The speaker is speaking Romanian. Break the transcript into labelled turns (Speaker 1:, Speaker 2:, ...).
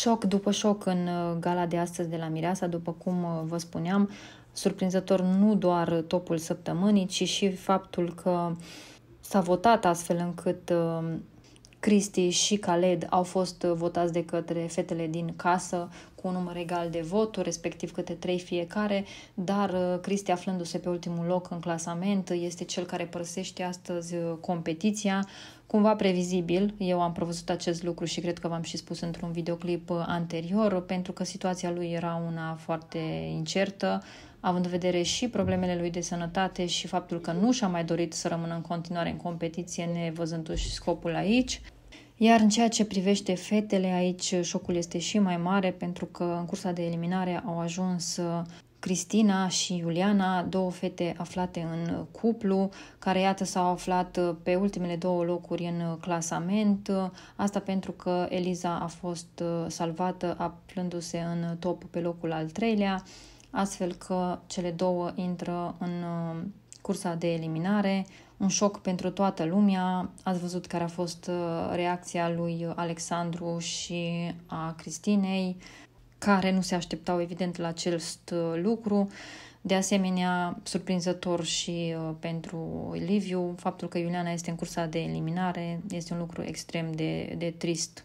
Speaker 1: șoc după șoc în uh, gala de astăzi de la Mireasa, după cum uh, vă spuneam, surprinzător nu doar topul săptămânii, ci și faptul că s-a votat astfel încât uh, Cristi și Khaled au fost votați de către fetele din casă cu un număr egal de voturi, respectiv câte trei fiecare, dar uh, Cristi aflându-se pe ultimul loc în clasament este cel care părăsește astăzi uh, competiția cumva previzibil. Eu am prevăzut acest lucru și cred că v-am și spus într-un videoclip uh, anterior, pentru că situația lui era una foarte incertă, având în vedere și problemele lui de sănătate și faptul că nu și-a mai dorit să rămână în continuare în competiție, nevăzându-și scopul aici. Iar în ceea ce privește fetele, aici șocul este și mai mare pentru că în cursa de eliminare au ajuns uh, Cristina și Iuliana, două fete aflate în cuplu, care iată s-au aflat uh, pe ultimele două locuri în clasament. Uh, asta pentru că Eliza a fost salvată aflându-se în top pe locul al treilea, astfel că cele două intră în cursa de eliminare, un șoc pentru toată lumea. Ați văzut care a fost uh, reacția lui Alexandru și a Cristinei, care nu se așteptau evident la acest uh, lucru. De asemenea, surprinzător și uh, pentru Liviu, faptul că Iuliana este în cursa de eliminare este un lucru extrem de, de trist